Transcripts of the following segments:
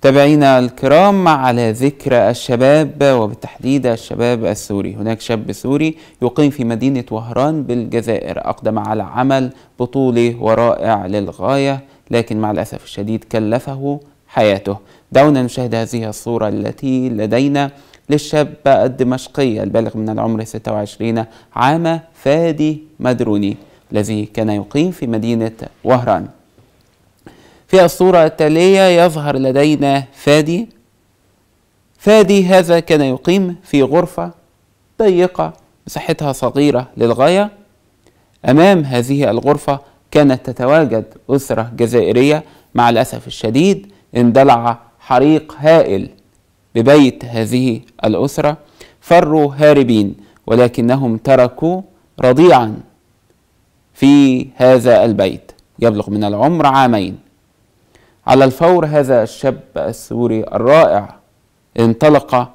تابعينا الكرام على ذكر الشباب وبالتحديد الشباب السوري هناك شاب سوري يقيم في مدينة وهران بالجزائر أقدم على عمل بطولي ورائع للغاية لكن مع الأسف الشديد كلفه حياته دعونا نشاهد هذه الصورة التي لدينا للشاب الدمشقي البالغ من العمر 26 عام فادي مدروني الذي كان يقيم في مدينة وهران في الصورة التالية يظهر لدينا فادي فادي هذا كان يقيم في غرفة ضيقة مساحتها صغيرة للغاية أمام هذه الغرفة كانت تتواجد أسرة جزائرية مع الأسف الشديد اندلع حريق هائل ببيت هذه الأسرة فروا هاربين ولكنهم تركوا رضيعا في هذا البيت يبلغ من العمر عامين على الفور هذا الشاب السوري الرائع انطلق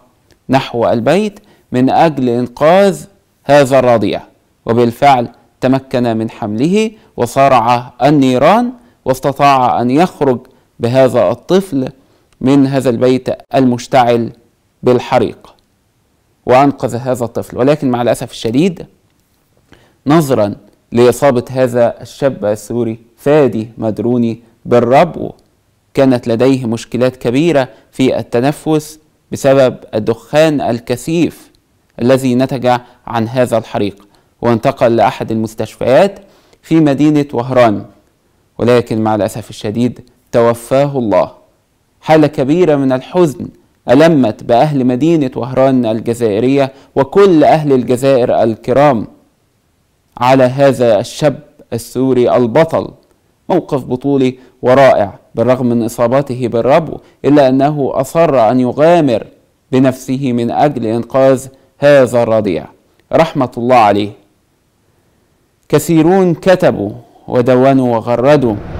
نحو البيت من أجل إنقاذ هذا الرضيع وبالفعل تمكن من حمله وصارع النيران واستطاع أن يخرج بهذا الطفل من هذا البيت المشتعل بالحريق وأنقذ هذا الطفل ولكن مع الأسف الشديد نظرا لإصابة هذا الشاب السوري فادي مدروني بالربو كانت لديه مشكلات كبيرة في التنفس بسبب الدخان الكثيف الذي نتج عن هذا الحريق وانتقل لأحد المستشفيات في مدينة وهران ولكن مع الأسف الشديد توفاه الله حالة كبيرة من الحزن ألمت بأهل مدينة وهران الجزائرية وكل أهل الجزائر الكرام على هذا الشاب السوري البطل موقف بطولي ورائع بالرغم من إصابته بالربو إلا أنه أصر أن يغامر بنفسه من أجل إنقاذ هذا الرضيع رحمة الله عليه كثيرون كتبوا ودونوا وغردوا